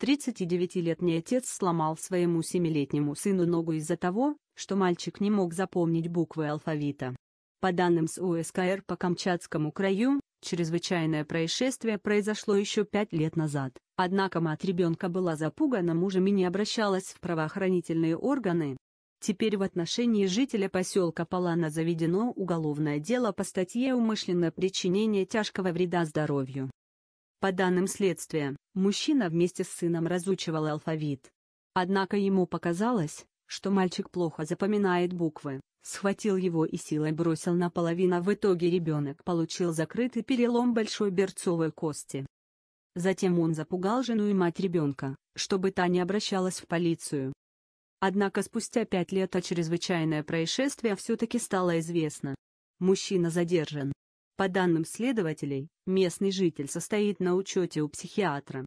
39-летний отец сломал своему семилетнему сыну ногу из-за того, что мальчик не мог запомнить буквы алфавита. По данным с УСКР по Камчатскому краю, чрезвычайное происшествие произошло еще пять лет назад, однако мать ребенка была запугана мужем и не обращалась в правоохранительные органы. Теперь в отношении жителя поселка Палана заведено уголовное дело по статье «Умышленное причинение тяжкого вреда здоровью». По данным следствия, мужчина вместе с сыном разучивал алфавит. Однако ему показалось, что мальчик плохо запоминает буквы, схватил его и силой бросил наполовину. В итоге ребенок получил закрытый перелом большой берцовой кости. Затем он запугал жену и мать ребенка, чтобы та не обращалась в полицию. Однако спустя пять лет о чрезвычайное происшествие все-таки стало известно. Мужчина задержан, по данным следователей, местный житель состоит на учете у психиатра.